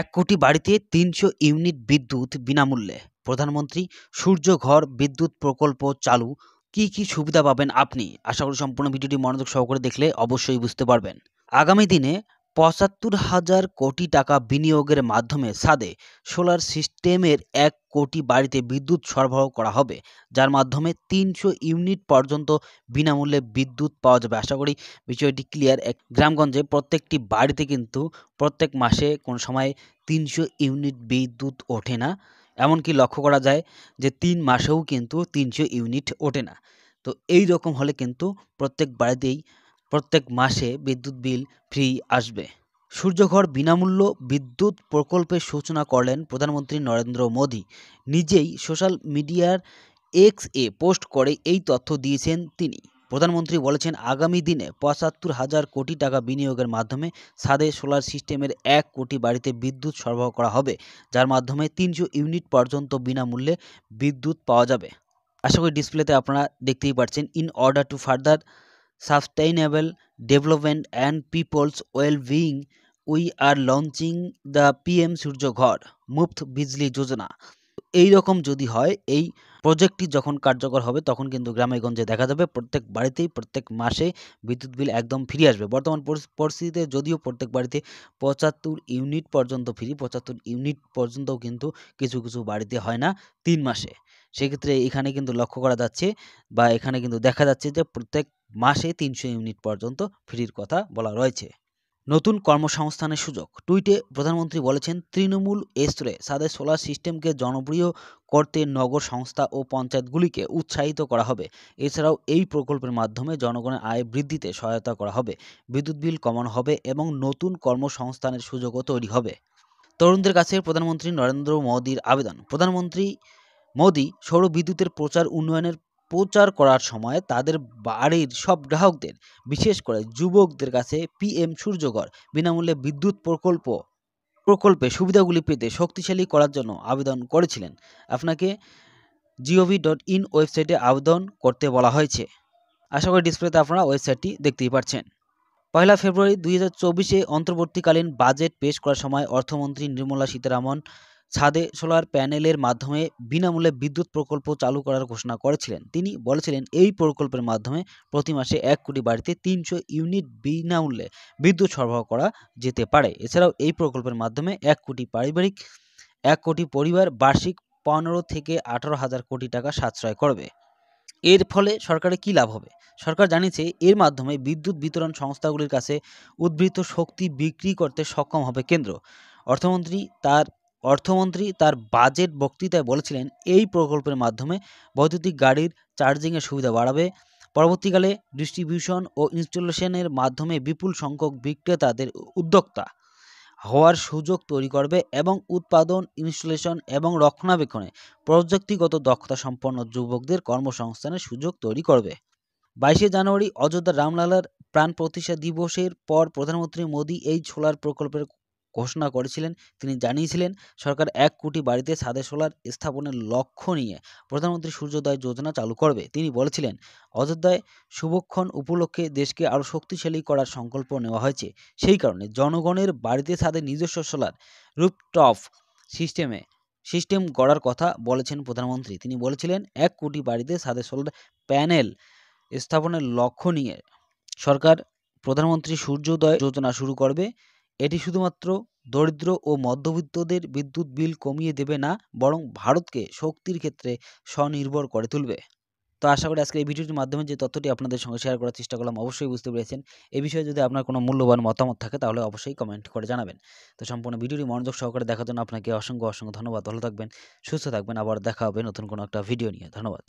এক কোটি বাড়িতে তিনশো ইউনিট বিদ্যুৎ বিনামূল্যে প্রধানমন্ত্রী সূর্য ঘর বিদ্যুৎ প্রকল্প চালু কি কি সুবিধা পাবেন আপনি আশা করি সম্পূর্ণ ভিডিওটি মনোযোগ সহকারে দেখলে অবশ্যই বুঝতে পারবেন আগামী দিনে পঁচাত্তর হাজার কোটি টাকা বিনিয়োগের মাধ্যমে সাদে সোলার সিস্টেমের এক কোটি বাড়িতে বিদ্যুৎ সরবরাহ করা হবে যার মাধ্যমে তিনশো ইউনিট পর্যন্ত বিনামূল্যে বিদ্যুৎ পাওয়া যাবে আশা করি বিষয়টি ক্লিয়ার এক গ্রামগঞ্জে প্রত্যেকটি বাড়িতে কিন্তু প্রত্যেক মাসে কোন সময় তিনশো ইউনিট বিদ্যুৎ ওঠে না এমনকি লক্ষ্য করা যায় যে তিন মাসেও কিন্তু তিনশো ইউনিট ওঠে না তো এই রকম হলে কিন্তু প্রত্যেক বাড়িতেই প্রত্যেক মাসে বিদ্যুৎ বিল ফ্রি আসবে সূর্যঘর বিনামূল্য বিদ্যুৎ প্রকল্পের সূচনা করলেন প্রধানমন্ত্রী নরেন্দ্র মোদী নিজেই সোশ্যাল মিডিয়ার এক্স এ পোস্ট করে এই তথ্য দিয়েছেন তিনি প্রধানমন্ত্রী বলেছেন আগামী দিনে পঁচাত্তর হাজার কোটি টাকা বিনিয়োগের মাধ্যমে সাদে সোলার সিস্টেমের এক কোটি বাড়িতে বিদ্যুৎ সরবরাহ করা হবে যার মাধ্যমে তিনশো ইউনিট পর্যন্ত বিনামূল্যে বিদ্যুৎ পাওয়া যাবে আশা করি ডিসপ্লেতে আপনারা দেখতেই পাচ্ছেন in order to further sustainable development and people's well-being we are launching the pm Surya Ghar Muft বিজলি যোজনা এই রকম যদি হয় এই প্রজেক্টটি যখন কার্যকর হবে তখন কিন্তু গ্রামেগঞ্জে দেখা যাবে প্রত্যেক বাড়িতেই প্রত্যেক মাসে বিদ্যুৎ বিল একদম ফিরে আসবে বর্তমান পরিস্থিতিতে যদিও প্রত্যেক বাড়িতে পঁচাত্তর ইউনিট পর্যন্ত ফ্রি পঁচাত্তর ইউনিট পর্যন্তও কিন্তু কিছু কিছু বাড়িতে হয় না তিন মাসে সেক্ষেত্রে এখানে কিন্তু লক্ষ্য করা যাচ্ছে বা এখানে কিন্তু দেখা যাচ্ছে যে প্রত্যেক মাসে তিনশো ইউনিট পর্যন্ত ফ্রির কথা বলা রয়েছে নতুন কর্মসংস্থানের সুযোগ টুইটে প্রধানমন্ত্রী বলেছেন তৃণমূল স্তরে সাদের সোলার সিস্টেমকে জনপ্রিয় করতে নগর সংস্থা ও পঞ্চায়েতগুলিকে উৎসাহিত করা হবে এছাড়াও এই প্রকল্পের মাধ্যমে জনগণের আয় বৃদ্ধিতে সহায়তা করা হবে বিদ্যুৎ বিল কমানো হবে এবং নতুন কর্মসংস্থানের সুযোগও তৈরি হবে তরুণদের কাছে প্রধানমন্ত্রী নরেন্দ্র মোদীর আবেদন প্রধানমন্ত্রী মোদী সৌর বিদ্যুতের প্রচার উন্নয়নের প্রচার করার সময় তাদের বাড়ির সব গ্রাহকদের বিশেষ করে যুবকদের কাছে পিএম সূর্যঘর বিনামূল্যে বিদ্যুৎ প্রকল্প প্রকল্পে সুবিধাগুলি পেতে শক্তিশালী করার জন্য আবেদন করেছিলেন আপনাকে জিওভি ডট ইন ওয়েবসাইটে আবেদন করতে বলা হয়েছে আশা করি ডিসপ্লেতে আপনারা ওয়েবসাইটটি দেখতেই পাচ্ছেন পয়লা ফেব্রুয়ারি দুই হাজার চব্বিশে অন্তর্বর্তীকালীন বাজেট পেশ করার সময় অর্থমন্ত্রী নির্মলা সীতারামন ছাদে সোলার প্যানেলের মাধ্যমে বিনামূল্যে বিদ্যুৎ প্রকল্প চালু করার ঘোষণা করেছিলেন তিনি বলেছিলেন এই প্রকল্পের মাধ্যমে প্রতি মাসে এক কোটি বাড়িতে তিনশো ইউনিট বিনামূল্যে বিদ্যুৎ সরবরাহ করা যেতে পারে এছাড়াও এই প্রকল্পের মাধ্যমে এক কোটি পারিবারিক এক কোটি পরিবার বার্ষিক পনেরো থেকে আঠারো হাজার কোটি টাকা সাশ্রয় করবে এর ফলে সরকারের কী লাভ হবে সরকার জানিয়েছে এর মাধ্যমে বিদ্যুৎ বিতরণ সংস্থাগুলির কাছে উদ্বৃত্ত শক্তি বিক্রি করতে সক্ষম হবে কেন্দ্র অর্থমন্ত্রী তার অর্থমন্ত্রী তার বাজেট বক্তৃতায় বলেছিলেন এই প্রকল্পের মাধ্যমে বৈদ্যুতিক গাড়ির চার্জিংয়ের সুবিধা বাড়াবে পরবর্তীকালে ডিস্ট্রিবিউশন ও ইনস্টলেশনের মাধ্যমে বিপুল সংখ্যক বিক্রেতাদের উদ্যোক্তা হওয়ার সুযোগ তৈরি করবে এবং উৎপাদন ইনস্টলেশন এবং রক্ষণাবেক্ষণে প্রযুক্তিগত দক্ষতা সম্পন্ন যুবকদের কর্মসংস্থানের সুযোগ তৈরি করবে বাইশে জানুয়ারি অযোধ্যা রামলালার প্রাণ প্রতিষ্ঠা দিবসের পর প্রধানমন্ত্রী মোদী এই ছোলার প্রকল্পের ঘোষণা করেছিলেন তিনি জানিয়েছিলেন সরকার এক কোটি বাড়িতে সাদে সোলার স্থাপনের লক্ষ্য নিয়ে প্রধানমন্ত্রী সূর্যোদয় যোজনা চালু করবে তিনি বলেছিলেন অযোধ্যায় শুভক্ষণ উপলক্ষে দেশকে আরও শক্তিশালী করার সংকল্প নেওয়া হয়েছে সেই কারণে জনগণের বাড়িতে সাদে নিজস্ব সোলার রুপটপ সিস্টেমে সিস্টেম গড়ার কথা বলেছেন প্রধানমন্ত্রী তিনি বলেছিলেন এক কোটি বাড়িতে সাদে সোলার প্যানেল স্থাপনের লক্ষ্য নিয়ে সরকার প্রধানমন্ত্রী সূর্যোদয় যোজনা শুরু করবে এটি শুধুমাত্র দরিদ্র ও মধ্যবিত্তদের বিদ্যুৎ বিল কমিয়ে দেবে না বরং ভারতকে শক্তির ক্ষেত্রে স্বনির্ভর করে তুলবে তো আশা করি আজকে এই ভিডিওটির মাধ্যমে যে তথ্যটি আপনাদের সঙ্গে শেয়ার করার চেষ্টা করলাম অবশ্যই বুঝতে পেরেছেন এই বিষয়ে যদি আপনার কোনো মূল্যবান মতামত থাকে তাহলে অবশ্যই কমেন্ট করে জানাবেন তো সম্পূর্ণ ভিডিওটি মনোযোগ সহকারে দেখার জন্য আপনাকে অসংখ্য অসংখ্য ধন্যবাদ ভালো থাকবেন সুস্থ থাকবেন আবার দেখা হবে নতুন কোনো একটা ভিডিও নিয়ে ধন্যবাদ